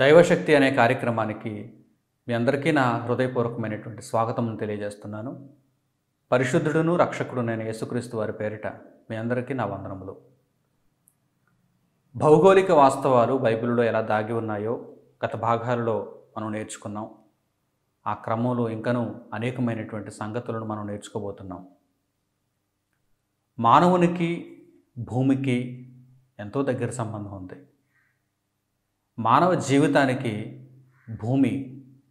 దైవశక్తి అనే కార్యక్రమానికి మీ అందరికీ నా హృదయపూర్వకమైనటువంటి స్వాగతం తెలియజేస్తున్నాను పరిశుద్ధుడును రక్షకుడు నేను యేసుక్రీస్తు వారి పేరిట మీ అందరికీ నా వందనములు భౌగోళిక వాస్తవాలు బైబిల్లో ఎలా దాగి ఉన్నాయో గత భాగాలలో మనం నేర్చుకున్నాం ఆ క్రమంలో ఇంకనూ అనేకమైనటువంటి సంగతులను మనం నేర్చుకోబోతున్నాం మానవునికి భూమికి ఎంతో దగ్గర సంబంధం ఉంది మానవ జీవితానికి భూమి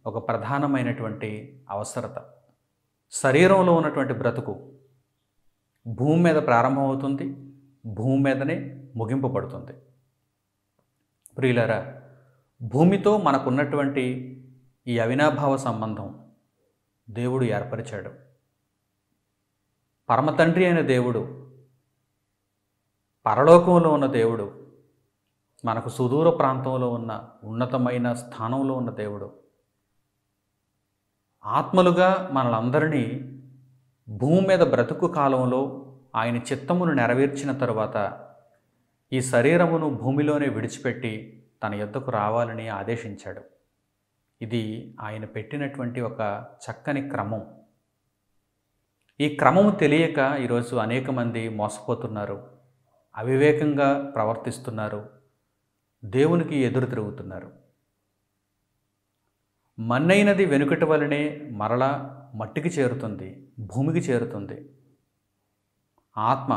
ఒక ప్రధానమైనటువంటి అవసరత శరీరంలో ఉన్నటువంటి బ్రతుకు భూమి మీద ప్రారంభమవుతుంది భూమి మీదనే ముగింపబడుతుంది ప్రియులరా భూమితో మనకున్నటువంటి ఈ అవినాభావ సంబంధం దేవుడు ఏర్పరిచాడు పరమతండ్రి అయిన దేవుడు పరలోకంలో ఉన్న దేవుడు మనకు సుదూర ప్రాంతంలో ఉన్న ఉన్నతమైన స్థానంలో ఉన్న దేవుడు ఆత్మలుగా మనలందరినీ భూమి మీద బ్రతుకు కాలంలో ఆయన చిత్తమును నెరవేర్చిన తరువాత ఈ శరీరమును భూమిలోనే విడిచిపెట్టి తన యొద్దకు రావాలని ఆదేశించాడు ఇది ఆయన పెట్టినటువంటి ఒక చక్కని క్రమం ఈ క్రమం తెలియక ఈరోజు అనేక మంది మోసపోతున్నారు అవివేకంగా ప్రవర్తిస్తున్నారు దేవునికి ఎదురు తిరుగుతున్నారు మన్నైనది వెనుకటి వలనే మరలా మట్టికి చేరుతుంది భూమికి చేరుతుంది ఆత్మ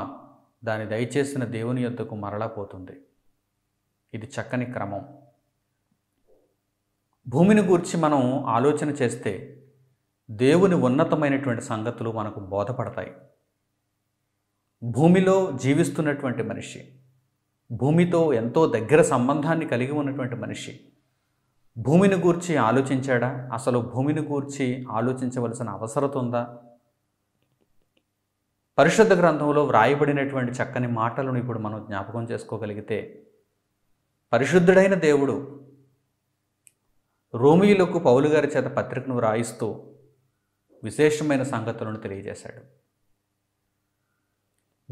దాని దయచేసిన దేవుని యొద్దకు మరలా పోతుంది ఇది చక్కని క్రమం భూమిని గురించి మనం ఆలోచన చేస్తే దేవుని ఉన్నతమైనటువంటి సంగతులు మనకు బోధపడతాయి భూమిలో జీవిస్తున్నటువంటి మనిషి భూమితో ఎంతో దగ్గర సంబంధాన్ని కలిగి ఉన్నటువంటి మనిషి భూమిని గూర్చి ఆలోచించాడా అసలు భూమిని గూర్చి ఆలోచించవలసిన అవసరం ఉందా పరిశుద్ధ గ్రంథంలో వ్రాయబడినటువంటి చక్కని మాటలను ఇప్పుడు మనం జ్ఞాపకం చేసుకోగలిగితే పరిశుద్ధుడైన దేవుడు రోమియులకు పౌలు గారి చేత పత్రికను వ్రాయిస్తూ విశేషమైన సంగతులను తెలియజేశాడు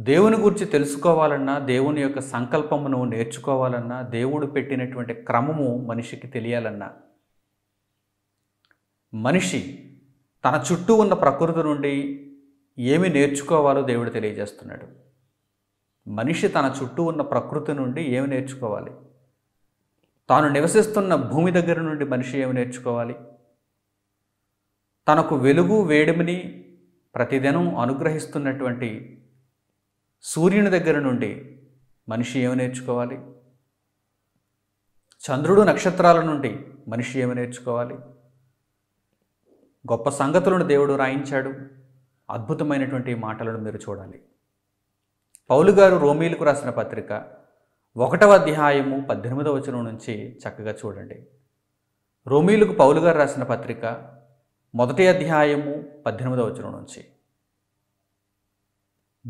దేవుని గురించి తెలుసుకోవాలన్నా దేవుని యొక్క సంకల్పమును నేర్చుకోవాలన్నా దేవుడు పెట్టినటువంటి క్రమము మనిషికి తెలియాలన్నా మనిషి తన చుట్టూ ఉన్న ప్రకృతి నుండి ఏమి నేర్చుకోవాలో దేవుడు తెలియజేస్తున్నాడు మనిషి తన చుట్టూ ఉన్న ప్రకృతి నుండి ఏమి నేర్చుకోవాలి తాను నివసిస్తున్న భూమి దగ్గర నుండి మనిషి ఏమి నేర్చుకోవాలి తనకు వెలుగు వేడిమిని ప్రతిదినం అనుగ్రహిస్తున్నటువంటి సూర్యుని దగ్గర నుండి మనిషి ఏమి నేర్చుకోవాలి చంద్రుడు నక్షత్రాల నుండి మనిషి ఏమి నేర్చుకోవాలి గొప్ప సంగతులను దేవుడు రాయించాడు అద్భుతమైనటువంటి మాటలను మీరు చూడాలి పౌలు గారు రోమీలకు రాసిన పత్రిక ఒకటవ అధ్యాయము పద్దెనిమిదవ వచనం నుంచి చక్కగా చూడండి రోమీలకు పౌలు గారు రాసిన పత్రిక మొదటి అధ్యాయము పద్దెనిమిదవ వచనం నుంచి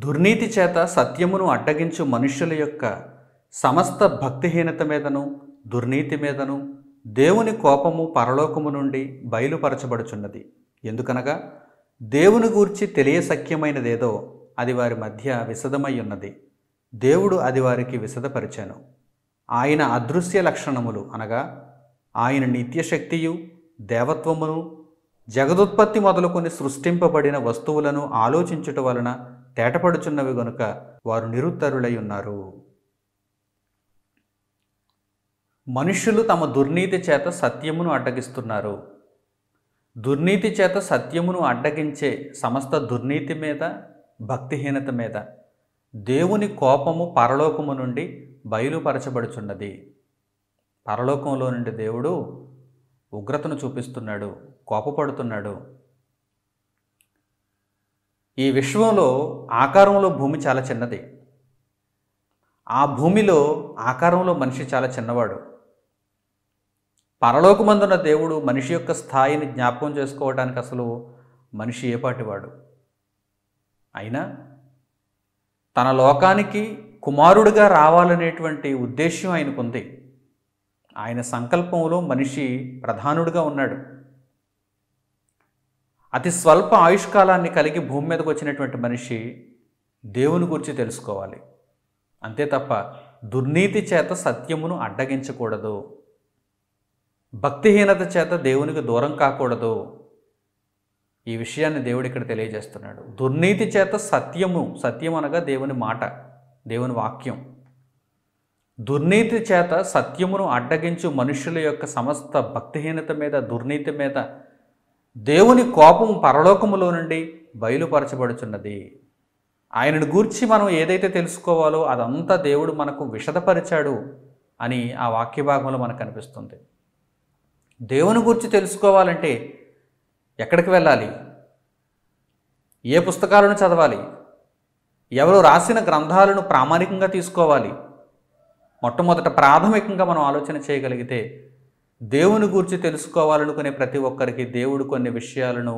దుర్నీతి చేత సత్యమును అడ్డగించు మనుష్యుల యొక్క సమస్త భక్తిహీనత మీదను దుర్నీతి మీదను దేవుని కోపము పరలోకము నుండి బయలుపరచబడుచున్నది ఎందుకనగా దేవుని గూర్చి తెలియసఖ్యమైనదేదో అది వారి మధ్య విశదమై ఉన్నది దేవుడు అది వారికి విశదపరిచాను ఆయన అదృశ్య లక్షణములు అనగా ఆయన నిత్యశక్తియు దేవత్వమును జగదుత్పత్తి మొదలుకొని సృష్టింపబడిన వస్తువులను ఆలోచించుట వలన తేటపడుచున్నవి గనుక వారు నిరుత్తరులై ఉన్నారు మనుష్యులు తమ దుర్నీతి చేత సత్యమును అడ్డగిస్తున్నారు దుర్నీతి చేత సత్యమును అడ్డగించే సమస్త దుర్నీతి మీద భక్తిహీనత మీద దేవుని కోపము పరలోకము నుండి బయలుపరచబడుచున్నది పరలోకంలో నుండి దేవుడు ఉగ్రతను చూపిస్తున్నాడు కోపపడుతున్నాడు ఈ విశ్వంలో ఆకారంలో భూమి చాలా చిన్నది ఆ భూమిలో ఆకారంలో మనిషి చాలా చిన్నవాడు పరలోకమందున్న దేవుడు మనిషి యొక్క స్థాయిని జ్ఞాపకం చేసుకోవడానికి అసలు మనిషి ఏపాటివాడు అయినా తన లోకానికి కుమారుడిగా రావాలనేటువంటి ఉద్దేశ్యం ఆయనకుంది ఆయన సంకల్పంలో మనిషి ప్రధానుడిగా ఉన్నాడు అతి స్వల్ప ఆయుష్కాలాన్ని కలిగి భూమి మీదకు వచ్చినటువంటి మనిషి దేవుని గురించి తెలుసుకోవాలి అంతే తప్ప దుర్నీతి చేత సత్యమును అడ్డగించకూడదు భక్తిహీనత చేత దేవునికి దూరం కాకూడదు ఈ విషయాన్ని దేవుడు ఇక్కడ తెలియజేస్తున్నాడు దుర్నీతి చేత సత్యము సత్యం అనగా దేవుని మాట దేవుని వాక్యం దుర్నీతి చేత సత్యమును అడ్డగించు మనుషుల యొక్క సమస్త భక్తిహీనత మీద దుర్నీతి మీద దేవుని కోపం పరలోకములో నుండి బయలుపరచబడుచున్నది ఆయనను గూర్చి మనం ఏదైతే తెలుసుకోవాలో అదంతా దేవుడు మనకు విషదపరిచాడు అని ఆ వాక్య భాగంలో మనకు అనిపిస్తుంది దేవుని గురించి తెలుసుకోవాలంటే ఎక్కడికి వెళ్ళాలి ఏ పుస్తకాలను చదవాలి ఎవరు రాసిన గ్రంథాలను ప్రామాణికంగా తీసుకోవాలి మొట్టమొదట ప్రాథమికంగా మనం ఆలోచన చేయగలిగితే దేవుని గురించి తెలుసుకోవాలనుకునే ప్రతి ఒక్కరికి దేవుడు కొన్ని విషయాలను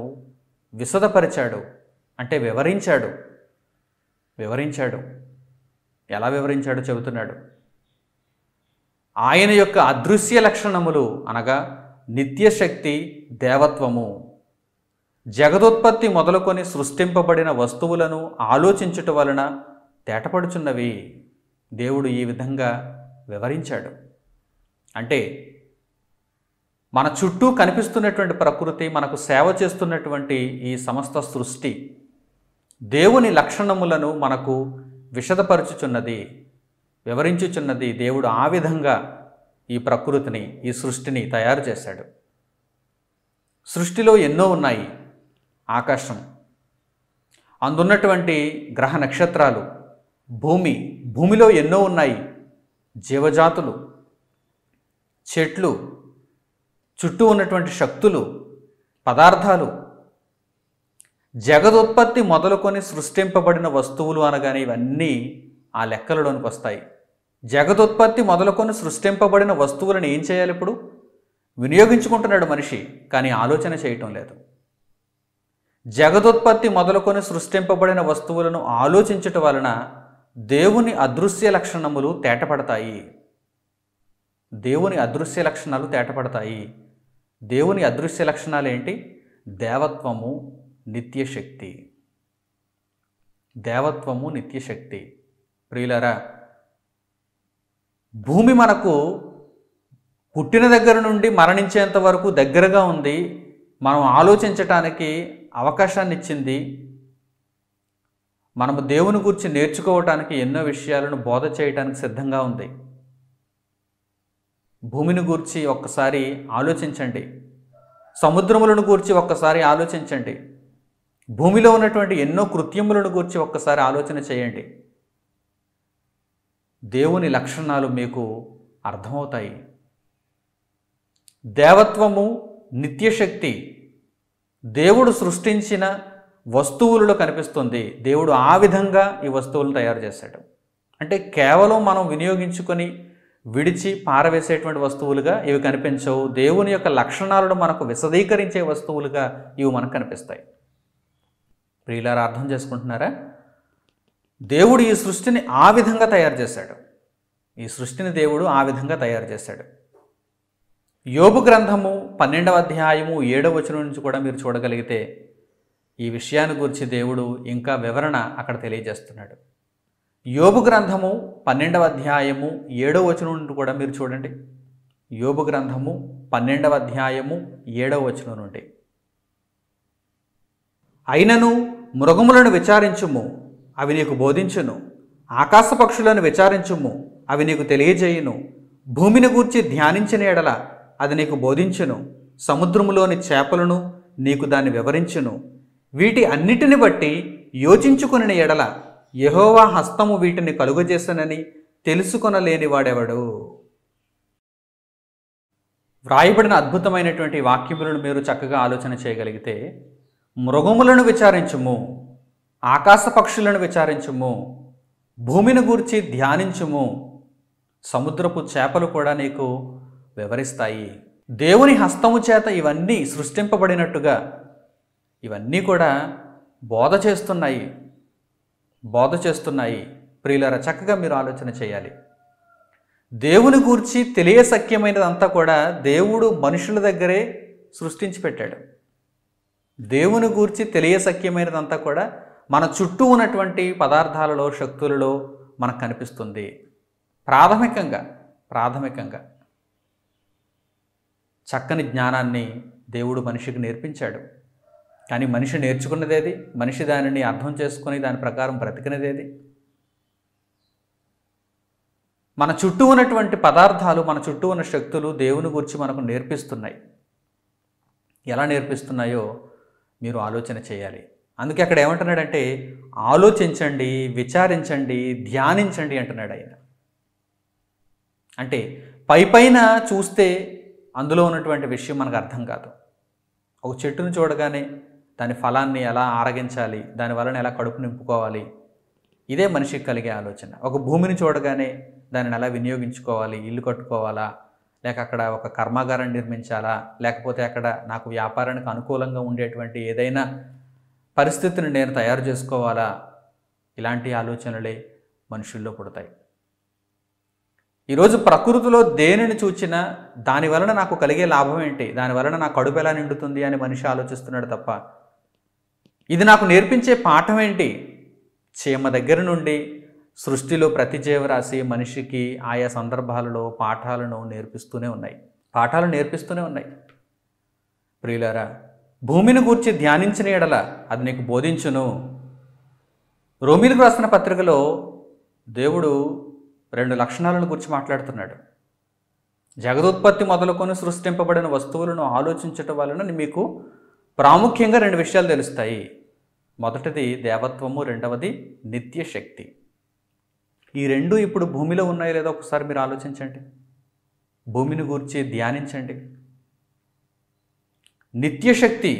విశదపరిచాడు అంటే వివరించాడు వివరించాడు ఎలా వివరించాడో చెబుతున్నాడు ఆయన యొక్క అదృశ్య లక్షణములు అనగా నిత్యశక్తి దేవత్వము జగదుత్పత్తి మొదలుకొని సృష్టింపబడిన వస్తువులను ఆలోచించుట వలన తేటపడుచున్నవి దేవుడు ఈ విధంగా వివరించాడు అంటే మన చుట్టూ కనిపిస్తున్నటువంటి ప్రకృతి మనకు సేవ చేస్తున్నటువంటి ఈ సమస్త సృష్టి దేవుని లక్షణములను మనకు విషదపరచుచున్నది వివరించుచున్నది దేవుడు ఆ విధంగా ఈ ప్రకృతిని ఈ సృష్టిని తయారు చేశాడు సృష్టిలో ఎన్నో ఉన్నాయి ఆకాశం అందున్నటువంటి గ్రహ నక్షత్రాలు భూమి భూమిలో ఎన్నో ఉన్నాయి జీవజాతులు చెట్లు చుట్టూ ఉన్నటువంటి శక్తులు పదార్థాలు జగదుత్పత్తి మొదలుకొని సృష్టింపబడిన వస్తువులు అనగానే ఇవన్నీ ఆ లెక్కలలోనికి వస్తాయి జగదుత్పత్తి మొదలుకొని సృష్టింపబడిన వస్తువులను ఏం చేయాలి ఇప్పుడు వినియోగించుకుంటున్నాడు మనిషి కానీ ఆలోచన చేయటం లేదు జగదుత్పత్తి మొదలుకొని సృష్టింపబడిన వస్తువులను ఆలోచించటం వలన దేవుని అదృశ్య లక్షణములు తేటపడతాయి దేవుని అదృశ్య లక్షణాలు తేటపడతాయి దేవుని అదృశ్య లక్షణాలు ఏంటి దేవత్వము నిత్యశక్తి దేవత్వము నిత్యశక్తి ప్రియులరా భూమి మనకు పుట్టిన దగ్గర నుండి మరణించేంత వరకు దగ్గరగా ఉంది మనం ఆలోచించటానికి అవకాశాన్ని ఇచ్చింది మనము దేవుని గురించి నేర్చుకోవటానికి ఎన్నో విషయాలను బోధ చేయటానికి సిద్ధంగా ఉంది భూమిని గూర్చి ఒక్కసారి ఆలోచించండి సముద్రములను గూర్చి ఒక్కసారి ఆలోచించండి భూమిలో ఉన్నటువంటి ఎన్నో కృత్యములను గూర్చి ఒక్కసారి ఆలోచన చేయండి దేవుని లక్షణాలు మీకు అర్థమవుతాయి దేవత్వము నిత్యశక్తి దేవుడు సృష్టించిన వస్తువులలో కనిపిస్తుంది దేవుడు ఆ విధంగా ఈ వస్తువులను తయారు చేశాడు అంటే కేవలం మనం వినియోగించుకొని విడిచి పారవేసేటువంటి వస్తువులుగా ఇవి కనిపించవు దేవుని యొక్క లక్షణాలను మనకు విశదీకరించే వస్తువులుగా ఇవి మనకు కనిపిస్తాయి ప్రియులారు అర్థం చేసుకుంటున్నారా దేవుడు ఈ సృష్టిని ఆ విధంగా తయారు చేశాడు ఈ సృష్టిని దేవుడు ఆ విధంగా తయారు చేశాడు యోగు గ్రంథము పన్నెండవ అధ్యాయము ఏడవ వచనం నుంచి కూడా మీరు చూడగలిగితే ఈ విషయాన్ని గురించి దేవుడు ఇంకా వివరణ అక్కడ తెలియజేస్తున్నాడు యోబు గ్రంథము పన్నెండవ అధ్యాయము ఏడవ వచనం నుండి కూడా మీరు చూడండి యోబు గ్రంథము పన్నెండవ అధ్యాయము ఏడవ వచనం నుండి అయినను మృగములను విచారించుము అవి నీకు బోధించును ఆకాశ పక్షులను విచారించుము అవి నీకు తెలియజేయును భూమిని గూర్చి ధ్యానించిన ఎడల అది నీకు బోధించును సముద్రములోని చేపలను నీకు దాన్ని వివరించును వీటి అన్నిటిని బట్టి యోచించుకుని ఎడల యహోవా హస్తము వీటిని కలుగజేసనని తెలుసుకొనలేని వాడెవడు వ్రాయబడిన అద్భుతమైనటువంటి వాక్యములను మీరు చక్కగా ఆలోచన చేయగలిగితే మృగములను విచారించుము ఆకాశ పక్షులను విచారించుము భూమిని గూర్చి ధ్యానించుము సముద్రపు చేపలు కూడా నీకు వివరిస్తాయి దేవుని హస్తము చేత ఇవన్నీ సృష్టింపబడినట్టుగా ఇవన్నీ కూడా బోధ చేస్తున్నాయి బోధ చేస్తున్నాయి ప్రియులరా చక్కగా మీరు ఆలోచన చేయాలి దేవుని గూర్చి తెలియ సఖ్యమైనదంతా కూడా దేవుడు మనుషుల దగ్గరే సృష్టించి పెట్టాడు దేవుని గూర్చి తెలియ సఖ్యమైనదంతా కూడా మన చుట్టూ ఉన్నటువంటి పదార్థాలలో శక్తులలో మనకు కనిపిస్తుంది ప్రాథమికంగా ప్రాథమికంగా చక్కని జ్ఞానాన్ని దేవుడు మనిషికి నేర్పించాడు కానీ మనిషి నేర్చుకున్నదేది మనిషి దానిని అర్థం చేసుకుని దాని ప్రకారం బ్రతికినదేది మన చుట్టూ ఉన్నటువంటి పదార్థాలు మన చుట్టూ ఉన్న శక్తులు దేవుని గురించి మనకు నేర్పిస్తున్నాయి ఎలా నేర్పిస్తున్నాయో మీరు ఆలోచన చేయాలి అందుకే అక్కడ ఏమంటున్నాడంటే ఆలోచించండి విచారించండి ధ్యానించండి అంటున్నాడు ఆయన అంటే పై పైన చూస్తే అందులో ఉన్నటువంటి విషయం మనకు అర్థం కాదు ఒక చెట్టును చూడగానే దాని ఫలాన్ని ఎలా ఆరగించాలి దాని వలన ఎలా కడుపు నింపుకోవాలి ఇదే మనిషికి కలిగే ఆలోచన ఒక భూమిని చూడగానే దానిని ఎలా వినియోగించుకోవాలి ఇల్లు కట్టుకోవాలా లేక అక్కడ ఒక కర్మాగారం నిర్మించాలా లేకపోతే అక్కడ నాకు వ్యాపారానికి అనుకూలంగా ఉండేటువంటి ఏదైనా పరిస్థితిని నేను తయారు చేసుకోవాలా ఇలాంటి ఆలోచనలే మనుషుల్లో పుడతాయి ఈరోజు ప్రకృతిలో దేనిని చూచినా దాని వలన నాకు కలిగే లాభం ఏంటి దాని వలన నా కడుపు ఎలా నిండుతుంది అని మనిషి ఆలోచిస్తున్నాడు తప్ప ఇది నాకు నేర్పించే పాఠం ఏంటి చీమ దగ్గర నుండి సృష్టిలో ప్రతి జీవరాశి మనిషికి ఆయా సందర్భాలలో పాఠాలను నేర్పిస్తూనే ఉన్నాయి పాఠాలు నేర్పిస్తూనే ఉన్నాయి ప్రియులారా భూమిని గూర్చి ధ్యానించిన ఎడల అది నీకు బోధించును రోమిలకు రాసిన పత్రికలో దేవుడు రెండు లక్షణాలను గురించి మాట్లాడుతున్నాడు జగదుత్పత్తి మొదలుకొని సృష్టింపబడిన వస్తువులను ఆలోచించటం వలన మీకు ప్రాముఖ్యంగా రెండు విషయాలు తెలుస్తాయి మొదటిది దేవత్వము రెండవది నిత్యశక్తి ఈ రెండు ఇప్పుడు భూమిలో ఉన్నాయో లేదో ఒకసారి మీరు ఆలోచించండి భూమిని గూర్చి ధ్యానించండి నిత్యశక్తి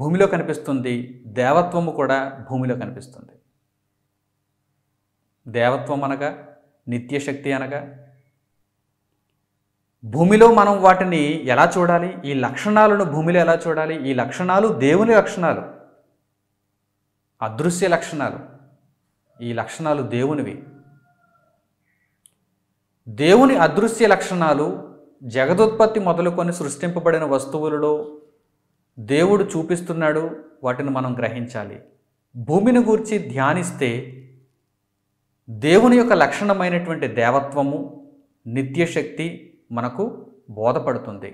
భూమిలో కనిపిస్తుంది దేవత్వము కూడా భూమిలో కనిపిస్తుంది దేవత్వం అనగా నిత్యశక్తి అనగా భూమిలో మనం వాటిని ఎలా చూడాలి ఈ లక్షణాలను భూమిలో ఎలా చూడాలి ఈ లక్షణాలు దేవుని లక్షణాలు అదృశ్య లక్షణాలు ఈ లక్షణాలు దేవునివి దేవుని అదృశ్య లక్షణాలు జగదుత్పత్తి మొదలుకొని సృష్టింపబడిన వస్తువులలో దేవుడు చూపిస్తున్నాడు వాటిని మనం గ్రహించాలి భూమిని గూర్చి ధ్యానిస్తే దేవుని యొక్క లక్షణమైనటువంటి దేవత్వము నిత్యశక్తి మనకు బోధపడుతుంది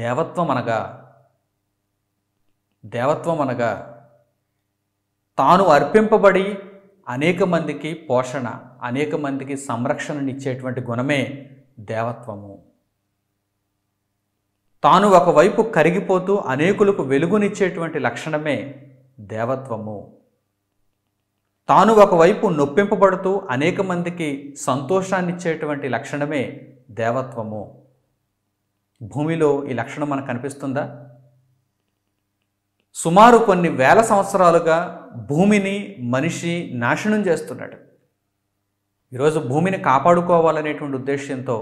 దేవత్వం అనగా దేవత్వం అనగా తాను అర్పింపబడి అనేక మందికి పోషణ అనేక మందికి సంరక్షణనిచ్చేటువంటి గుణమే దేవత్వము తాను ఒకవైపు కరిగిపోతూ అనేకులకు వెలుగునిచ్చేటువంటి లక్షణమే దేవత్వము తాను ఒకవైపు నొప్పింపబడుతూ అనేక మందికి సంతోషాన్ని ఇచ్చేటువంటి లక్షణమే దేవత్వము భూమిలో ఈ లక్షణం మనకు కనిపిస్తుందా సుమారు కొన్ని వేల సంవత్సరాలుగా భూమిని మనిషి నాశనం చేస్తున్నాడు ఈరోజు భూమిని కాపాడుకోవాలనేటువంటి ఉద్దేశ్యంతో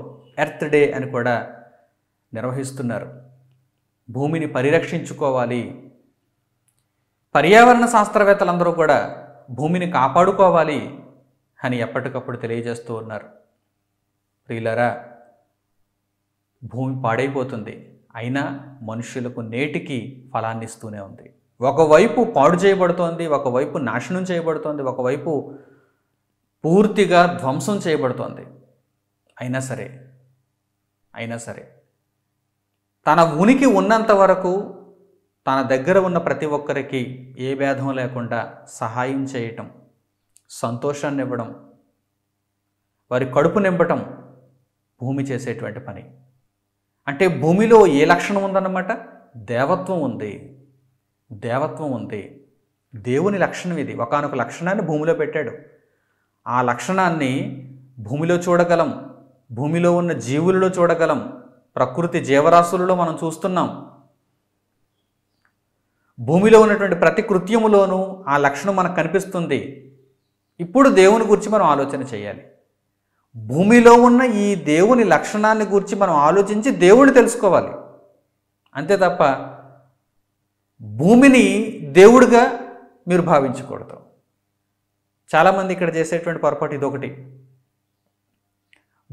ఎర్త్ డే అని కూడా నిర్వహిస్తున్నారు భూమిని పరిరక్షించుకోవాలి పర్యావరణ శాస్త్రవేత్తలందరూ కూడా భూమిని కాపాడుకోవాలి అని ఎప్పటికప్పుడు తెలియజేస్తూ ఉన్నారు ప్రియులరా భూమి పాడైపోతుంది అయినా మనుషులకు నేటికి ఫలాన్ని ఇస్తూనే ఉంది ఒకవైపు పాడు చేయబడుతోంది ఒకవైపు నాశనం చేయబడుతోంది ఒకవైపు పూర్తిగా ధ్వంసం చేయబడుతోంది అయినా సరే అయినా సరే తన ఉనికి ఉన్నంత వరకు తన దగ్గర ఉన్న ప్రతి ఒక్కరికి ఏ భేదం లేకుండా సహాయం చేయటం సంతోషాన్ని ఇవ్వడం వారి కడుపు నింపటం భూమి చేసేటువంటి పని అంటే భూమిలో ఏ లక్షణం ఉందన్నమాట దేవత్వం ఉంది దేవత్వం ఉంది దేవుని లక్షణం ఇది ఒకనొక లక్షణాన్ని భూమిలో పెట్టాడు ఆ లక్షణాన్ని భూమిలో చూడగలం భూమిలో ఉన్న జీవులలో చూడగలం ప్రకృతి జీవరాశులలో మనం చూస్తున్నాం భూమిలో ఉన్నటువంటి ప్రతి కృత్యములోనూ ఆ లక్షణం మనకు కనిపిస్తుంది ఇప్పుడు దేవుని గురించి మనం ఆలోచన చేయాలి భూమిలో ఉన్న ఈ దేవుని లక్షణాన్ని గురించి మనం ఆలోచించి దేవుణ్ణి తెలుసుకోవాలి అంతే తప్ప భూమిని దేవుడిగా మీరు భావించకూడదు చాలామంది ఇక్కడ చేసేటువంటి పొరపాటు ఇదొకటి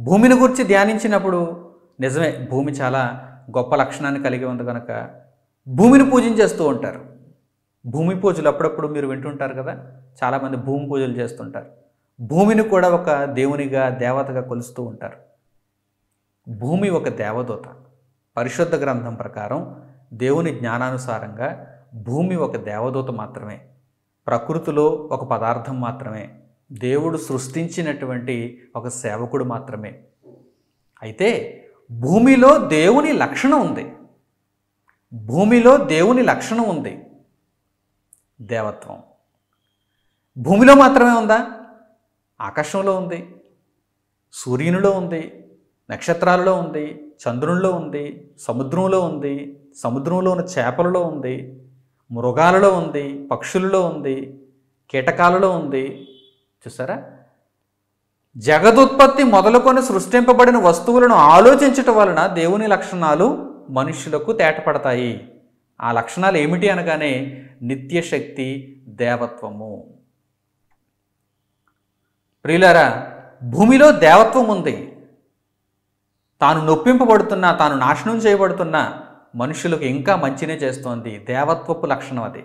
భూమిని గురించి ధ్యానించినప్పుడు నిజమే భూమి చాలా గొప్ప లక్షణాన్ని కలిగి ఉంది కనుక భూమిని పూజించేస్తూ ఉంటారు భూమి పూజలు అప్పుడప్పుడు మీరు వింటుంటారు కదా చాలామంది భూమి పూజలు చేస్తుంటారు భూమిని కూడా ఒక దేవునిగా దేవతగా కొలుస్తూ ఉంటారు భూమి ఒక దేవదూత పరిశుద్ధ గ్రంథం ప్రకారం దేవుని జ్ఞానానుసారంగా భూమి ఒక దేవదూత మాత్రమే ప్రకృతిలో ఒక పదార్థం మాత్రమే దేవుడు సృష్టించినటువంటి ఒక సేవకుడు మాత్రమే అయితే భూమిలో దేవుని లక్షణం ఉంది భూమిలో దేవుని లక్షణం ఉంది దేవత్వం భూమిలో మాత్రమే ఉందా ఆకాశంలో ఉంది సూర్యునిలో ఉంది నక్షత్రాలలో ఉంది చంద్రునిలో ఉంది సముద్రంలో ఉంది సముద్రంలో ఉన్న చేపలలో ఉంది మృగాలలో ఉంది పక్షులలో ఉంది కీటకాలలో ఉంది చూసారా జగదుత్పత్తి మొదలుకొని సృష్టింపబడిన వస్తువులను ఆలోచించటం వలన దేవుని లక్షణాలు మనుష్యులకు తేటపడతాయి ఆ లక్షణాలు ఏమిటి అనగానే నిత్యశక్తి దేవత్వము ప్రియులారా భూమిలో దేవత్వం ఉంది తాను నొప్పింపబడుతున్నా తాను నాశనం చేయబడుతున్నా మనుషులకు ఇంకా మంచినే చేస్తోంది దేవత్వపు లక్షణం అది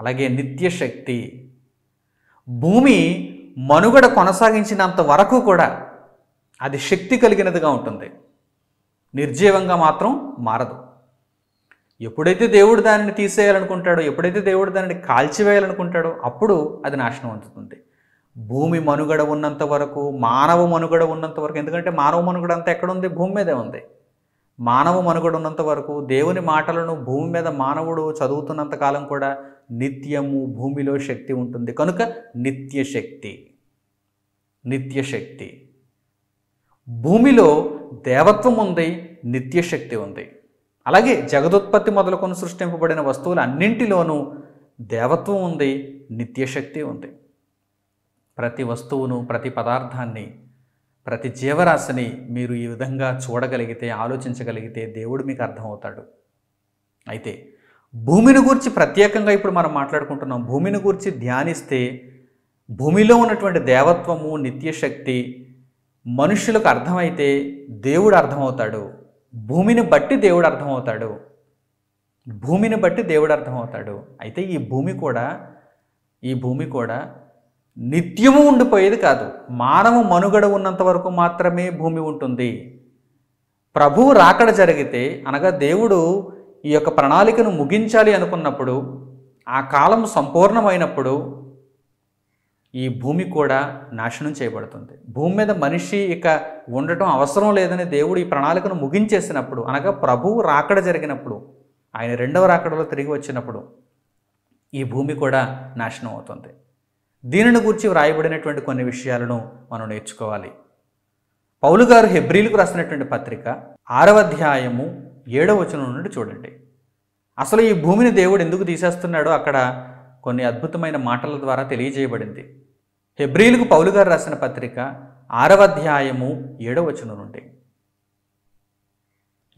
అలాగే నిత్యశక్తి భూమి మనుగడ కొనసాగించినంత వరకు కూడా అది శక్తి కలిగినదిగా ఉంటుంది నిర్జీవంగా మాత్రం మారదు ఎప్పుడైతే దేవుడు దానిని తీసేయాలనుకుంటాడో ఎప్పుడైతే దేవుడు దానిని కాల్చివేయాలనుకుంటాడో అప్పుడు అది నాశనం అందుతుంది భూమి మనుగడ ఉన్నంత వరకు మానవ మనుగడ ఉన్నంత వరకు ఎందుకంటే మానవ మనుగడ అంతా ఎక్కడుంది భూమి మీదే ఉంది మానవ మనుగడ ఉన్నంత వరకు దేవుని మాటలను భూమి మీద మానవుడు చదువుతున్నంత కాలం కూడా నిత్యము భూమిలో శక్తి ఉంటుంది కనుక నిత్య శక్తి నిత్య శక్తి భూమిలో దేవత్వం ఉంది నిత్యశక్తి ఉంది అలాగే జగదుత్పత్తి మొదలుకొని సృష్టింపబడిన వస్తువులు అన్నింటిలోనూ దేవత్వం ఉంది నిత్యశక్తి ఉంది ప్రతి వస్తువును ప్రతి పదార్థాన్ని ప్రతి జీవరాశిని మీరు ఈ విధంగా చూడగలిగితే ఆలోచించగలిగితే దేవుడు మీకు అర్థమవుతాడు అయితే భూమిని గురించి ప్రత్యేకంగా ఇప్పుడు మనం మాట్లాడుకుంటున్నాం భూమిని గురించి ధ్యానిస్తే భూమిలో ఉన్నటువంటి దేవత్వము నిత్యశక్తి మనుష్యులకు అర్థమైతే దేవుడు అర్థమవుతాడు భూమిని బట్టి దేవుడు అర్థమవుతాడు భూమిని బట్టి దేవుడు అర్థమవుతాడు అయితే ఈ భూమి కూడా ఈ భూమి కూడా నిత్యము ఉండిపోయేది కాదు మానవ మనుగడ ఉన్నంత వరకు మాత్రమే భూమి ఉంటుంది ప్రభువు రాకడ జరిగితే అనగా దేవుడు ఈ యొక్క ప్రణాళికను ముగించాలి అనుకున్నప్పుడు ఆ కాలం సంపూర్ణమైనప్పుడు ఈ భూమి కూడా నాశనం చేయబడుతుంది భూమి మీద మనిషి ఇక ఉండటం అవసరం లేదని దేవుడు ఈ ప్రణాళికను ముగించేసినప్పుడు అనగా ప్రభువు రాకడ జరిగినప్పుడు ఆయన రెండవ రాకడలో తిరిగి వచ్చినప్పుడు ఈ భూమి కూడా నాశనం అవుతుంది దీనిని గురించి వ్రాయబడినటువంటి కొన్ని విషయాలను మనం నేర్చుకోవాలి పౌలు గారు హెబ్రిల్కు రాసినటువంటి పత్రిక ఆరవ అధ్యాయము ఏడవ వచనం నుండి చూడండి అసలు ఈ భూమిని దేవుడు ఎందుకు తీసేస్తున్నాడో అక్కడ కొన్ని అద్భుతమైన మాటల ద్వారా తెలియజేయబడింది హెబ్రిలకు పౌలు గారు రాసిన పత్రిక ఆరవ అధ్యాయము నుండి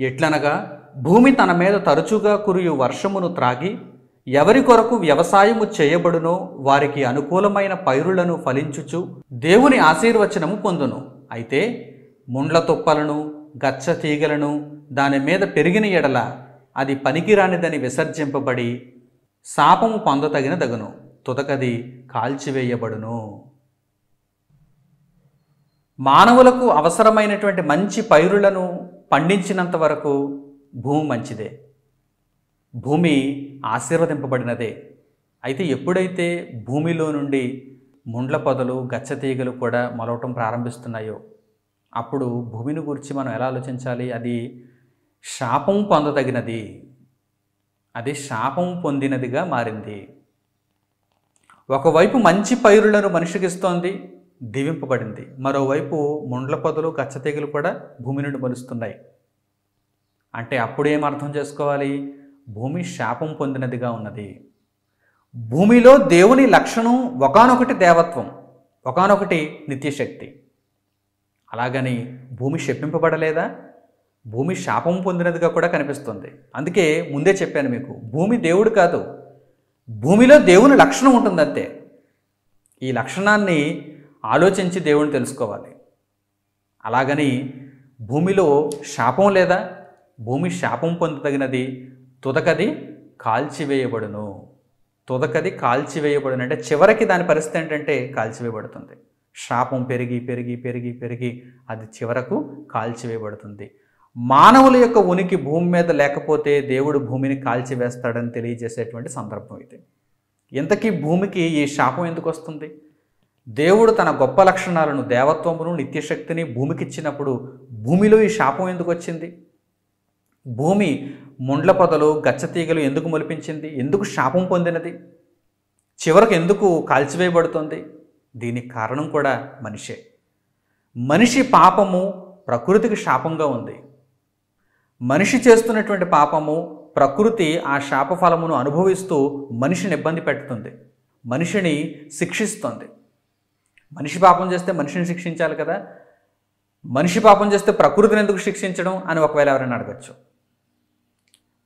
ఎట్లనగా భూమి తన మీద తరచుగా కురియు వర్షమును త్రాగి ఎవరి కొరకు వ్యవసాయము చేయబడునో వారికి అనుకూలమైన పైరులను ఫలించుచు దేవుని ఆశీర్వచనము పొందును అయితే ముండ్ల తుప్పలను గచ్చ తీగలను దాని మీద పెరిగిన ఎడల అది పనికిరానిదని విసర్జింపబడి శాపము పొందతగిన దగును తుదకది కాల్చివేయబడును మానవులకు అవసరమైనటువంటి మంచి పైరులను పండించినంత వరకు భూమి మంచిదే భూమి ఆశీర్వదింపబడినదే అయితే ఎప్పుడైతే భూమిలో నుండి ముండ్ల పొదలు గచ్చతీగలు కూడా మొలవటం ప్రారంభిస్తున్నాయో అప్పుడు భూమిని గురించి మనం ఎలా ఆలోచించాలి అది శాపం పొందదగినది అది శాపం పొందినదిగా మారింది ఒకవైపు మంచి పైరులను మనిషికి ఇస్తోంది దీవింపబడింది మరోవైపు ముండ్ల పొదలు కచ్చతీగలు కూడా భూమి నుండి మలుస్తున్నాయి అంటే అప్పుడు ఏం అర్థం చేసుకోవాలి భూమి శాపం పొందినదిగా ఉన్నది భూమిలో దేవుని లక్షణం ఒకనొకటి దేవత్వం ఒకనొకటి నిత్యశక్తి అలాగని భూమి శప్పింపబడలేదా భూమి శాపం పొందినదిగా కూడా కనిపిస్తుంది అందుకే ముందే చెప్పాను మీకు భూమి దేవుడు కాదు భూమిలో దేవుని లక్షణం ఉంటుంది అంతే ఈ లక్షణాన్ని ఆలోచించి దేవుని తెలుసుకోవాలి అలాగని భూమిలో శాపం లేదా భూమి శాపం పొందదగినది తుదకది కాల్చివేయబడును తుదకది కాల్చివేయబడును అంటే చివరికి దాని పరిస్థితి ఏంటంటే కాల్చివేయబడుతుంది శాపం పెరిగి పెరిగి పెరిగి పెరిగి అది చివరకు కాల్చివేయబడుతుంది మానవుల యొక్క ఉనికి భూమి మీద లేకపోతే దేవుడు భూమిని కాల్చివేస్తాడని తెలియజేసేటువంటి సందర్భం ఇది ఇంతకీ భూమికి ఈ శాపం ఎందుకు వస్తుంది దేవుడు తన గొప్ప లక్షణాలను దేవత్వమును నిత్యశక్తిని భూమికి ఇచ్చినప్పుడు భూమిలో ఈ శాపం ఎందుకు వచ్చింది భూమి ముండ్ల పొదలు గచ్చతీగలు ఎందుకు మొలిపించింది ఎందుకు శాపం పొందినది చివరకు ఎందుకు కాల్చివేయబడుతుంది దీనికి కారణం కూడా మనిషే మనిషి పాపము ప్రకృతికి శాపంగా ఉంది మనిషి చేస్తున్నటువంటి పాపము ప్రకృతి ఆ శాపఫలమును అనుభవిస్తూ మనిషిని ఇబ్బంది పెడుతుంది మనిషిని శిక్షిస్తుంది మనిషి పాపం చేస్తే మనిషిని శిక్షించాలి కదా మనిషి పాపం చేస్తే ప్రకృతిని ఎందుకు శిక్షించడం అని ఒకవేళ ఎవరైనా అడగచ్చు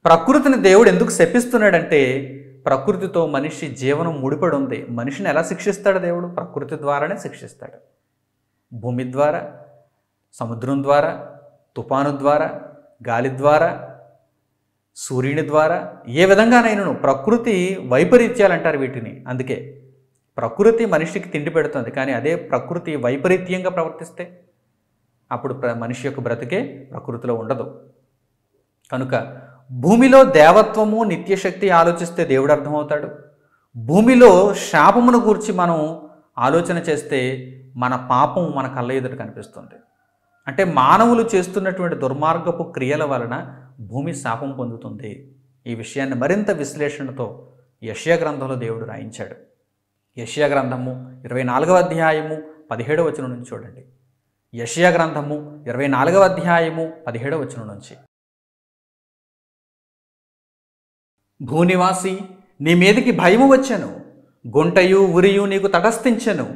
ప్రకృతిని దేవుడు ఎందుకు శపిస్తున్నాడంటే ప్రకృతితో మనిషి జీవనం ముడిపడి ఉంది మనిషిని ఎలా శిక్షిస్తాడు దేవుడు ప్రకృతి ద్వారానే శిక్షిస్తాడు భూమి ద్వారా సముద్రం ద్వారా తుఫాను ద్వారా గాలి ద్వారా సూర్యుని ద్వారా ఏ విధంగానైనాను ప్రకృతి వైపరీత్యాలు అంటారు వీటిని అందుకే ప్రకృతి మనిషికి తిండి పెడుతుంది కానీ అదే ప్రకృతి వైపరీత్యంగా ప్రవర్తిస్తే అప్పుడు మనిషి యొక్క బ్రతికే ప్రకృతిలో ఉండదు కనుక భూమిలో దేవత్వము నిత్యశక్తి ఆలోచిస్తే దేవుడు అర్థమవుతాడు భూమిలో శాపమును గురించి మనం ఆలోచన చేస్తే మన పాపం మన కళ్ళ ఎదుట కనిపిస్తుంది అంటే మానవులు చేస్తున్నటువంటి దుర్మార్గపు క్రియల వలన భూమి శాపం పొందుతుంది ఈ విషయాన్ని మరింత విశ్లేషణతో యషియా గ్రంథంలో దేవుడు రాయించాడు యషియా గ్రంథము ఇరవై నాలుగవ అధ్యాయము పదిహేడవ వచనం నుంచి చూడండి యషియా గ్రంథము ఇరవై నాలుగవ అధ్యాయము పదిహేడవ వచనం నుంచి భూనివాసి నీ మీదకి భయము వచ్చాను గుంటయు ఉరియు నీకు తటస్థించెను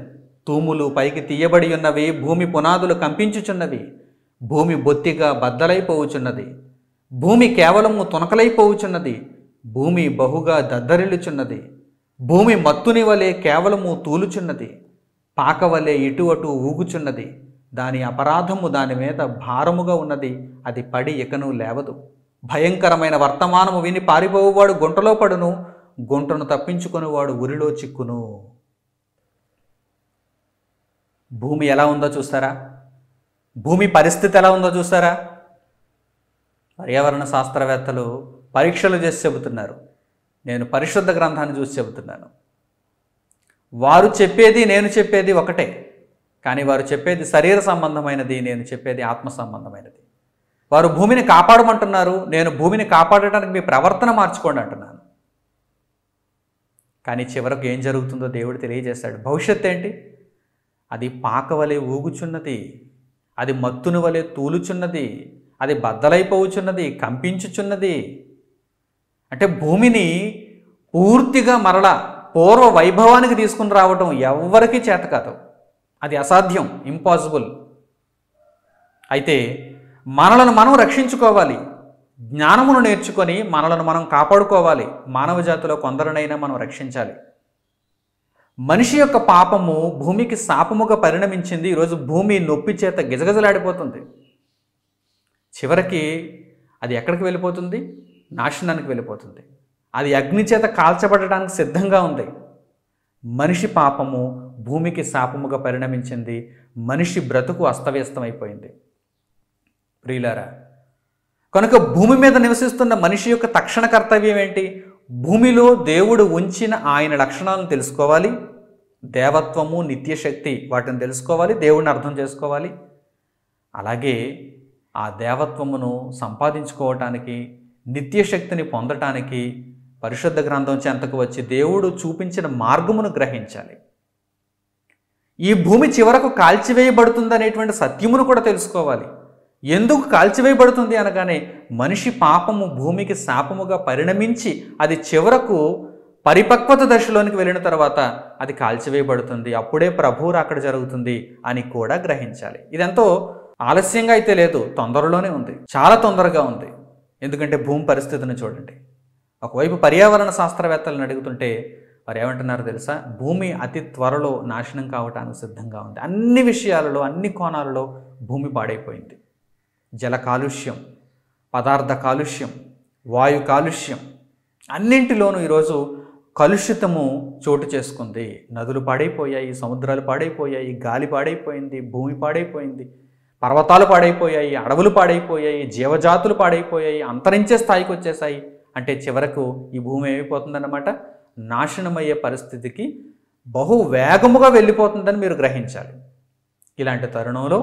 తూములు పైకి తీయబడి ఉన్నవి భూమి పునాదులు కంపించుచున్నవి భూమి బొత్తిగా బద్దలైపోవుచున్నది భూమి కేవలము తునకలైపోవుచున్నది భూమి బహుగా దద్దరిల్లుచున్నది భూమి మత్తుని వలె కేవలము తూలుచున్నది పాక వలె ఇటు అటు ఊగుచున్నది దాని అపరాధము దాని మీద భారముగా ఉన్నది అది పడి ఇకను లేవదు భయంకరమైన వర్తమానము విని పారిపోవువాడు గుంటలో పడును గుంటను తప్పించుకునేవాడు ఉరిలో చిక్కును భూమి ఎలా ఉందో చూస్తారా భూమి పరిస్థితి ఎలా ఉందో చూస్తారా పర్యావరణ శాస్త్రవేత్తలు పరీక్షలు చేసి చెబుతున్నారు నేను పరిశుద్ధ గ్రంథాన్ని చూసి చెబుతున్నాను వారు చెప్పేది నేను చెప్పేది ఒకటే కానీ వారు చెప్పేది శరీర సంబంధమైనది నేను చెప్పేది ఆత్మ సంబంధమైనది వారు భూమిని కాపాడమంటున్నారు నేను భూమిని కాపాడటానికి మీ ప్రవర్తన మార్చుకోండి అంటున్నాను కానీ చివరకు ఏం జరుగుతుందో దేవుడు తెలియజేశాడు భవిష్యత్ ఏంటి అది పాక వలె ఊగుచున్నది అది మత్తును వలె తూలుచున్నది అది బద్దలైపోవుచున్నది కంపించుచున్నది అంటే భూమిని పూర్తిగా మరల పూర్వ వైభవానికి తీసుకుని రావటం ఎవ్వరికీ చేత కాదు అది అసాధ్యం ఇంపాసిబుల్ అయితే మనలను మనం రక్షించుకోవాలి జ్ఞానమును నేర్చుకొని మనలను మనం కాపాడుకోవాలి మానవ జాతిలో కొందరినైనా మనం రక్షించాలి మనిషి యొక్క పాపము భూమికి శాపముగా పరిణమించింది ఈరోజు భూమి నొప్పి చేత గిజగజలాడిపోతుంది చివరికి అది ఎక్కడికి వెళ్ళిపోతుంది నాశనానికి వెళ్ళిపోతుంది అది అగ్ని చేత కాల్చబడడానికి సిద్ధంగా ఉంది మనిషి పాపము భూమికి శాపముగా పరిణమించింది మనిషి బ్రతుకు అస్తవ్యస్తమైపోయింది ప్రియులారా కనుక భూమి మీద నివసిస్తున్న మనిషి యొక్క తక్షణ కర్తవ్యం ఏంటి భూమిలో దేవుడు ఉంచిన ఆయన లక్షణాలను తెలుసుకోవాలి దేవత్వము నిత్యశక్తి వాటిని తెలుసుకోవాలి దేవుడిని అర్థం చేసుకోవాలి అలాగే ఆ దేవత్వమును సంపాదించుకోవటానికి నిత్యశక్తిని పొందటానికి పరిశుద్ధ గ్రంథం చెంతకు వచ్చి దేవుడు చూపించిన మార్గమును గ్రహించాలి ఈ భూమి చివరకు కాల్చివేయబడుతుందనేటువంటి సత్యమును కూడా తెలుసుకోవాలి ఎందుకు కాల్చివేయబడుతుంది అనగానే మనిషి పాపము భూమికి శాపముగా పరిణమించి అది చివరకు పరిపక్వత దశలోనికి వెళ్ళిన తర్వాత అది కాల్చివేయబడుతుంది అప్పుడే ప్రభువురు అక్కడ జరుగుతుంది అని కూడా గ్రహించాలి ఇదెంతో ఆలస్యంగా అయితే లేదు తొందరలోనే ఉంది చాలా తొందరగా ఉంది ఎందుకంటే భూమి పరిస్థితిని చూడండి ఒకవైపు పర్యావరణ శాస్త్రవేత్తలను అడుగుతుంటే వారు ఏమంటున్నారు తెలుసా భూమి అతి త్వరలో నాశనం కావటానికి సిద్ధంగా ఉంది అన్ని విషయాలలో అన్ని కోణాలలో భూమి పాడైపోయింది జల కాలుష్యం పదార్థ కాలుష్యం వాయు కాలుష్యం అన్నింటిలోనూ ఈరోజు కలుషితము చోటు చేసుకుంది నదులు పాడైపోయాయి సముద్రాలు పాడైపోయాయి గాలి పాడైపోయింది భూమి పాడైపోయింది పర్వతాలు పాడైపోయాయి అడవులు పాడైపోయాయి జీవజాతులు పాడైపోయాయి అంతరించే స్థాయికి వచ్చేసాయి అంటే చివరకు ఈ భూమి ఏమైపోతుందన్నమాట నాశనమయ్యే పరిస్థితికి బహు వేగముగా వెళ్ళిపోతుందని మీరు గ్రహించాలి ఇలాంటి తరుణంలో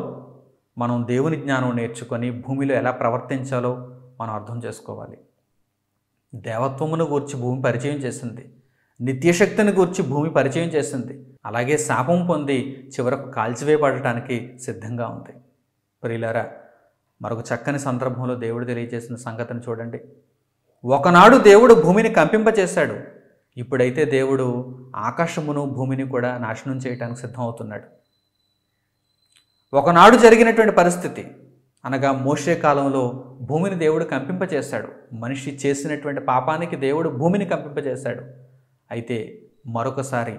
మనం దేవుని జ్ఞానం నేర్చుకొని భూమిలో ఎలా ప్రవర్తించాలో మనం అర్థం చేసుకోవాలి దేవత్వమును గూర్చి భూమి పరిచయం చేసింది నిత్యశక్తిని గూర్చి భూమి పరిచయం చేసింది అలాగే శాపం పొంది చివరకు కాల్చివేయబడటానికి సిద్ధంగా ఉంది ప్రియులారా మరొక చక్కని సందర్భంలో దేవుడు తెలియజేసిన సంగతిని చూడండి ఒకనాడు దేవుడు భూమిని కంపింపచేశాడు ఇప్పుడైతే దేవుడు ఆకాశమును భూమిని కూడా నాశనం చేయడానికి సిద్ధమవుతున్నాడు ఒకనాడు జరిగినటువంటి పరిస్థితి అనగా మోషే కాలంలో భూమిని దేవుడు కంపింపచేశాడు మనిషి చేసినటువంటి పాపానికి దేవుడు భూమిని కంపింపచేశాడు అయితే మరొకసారి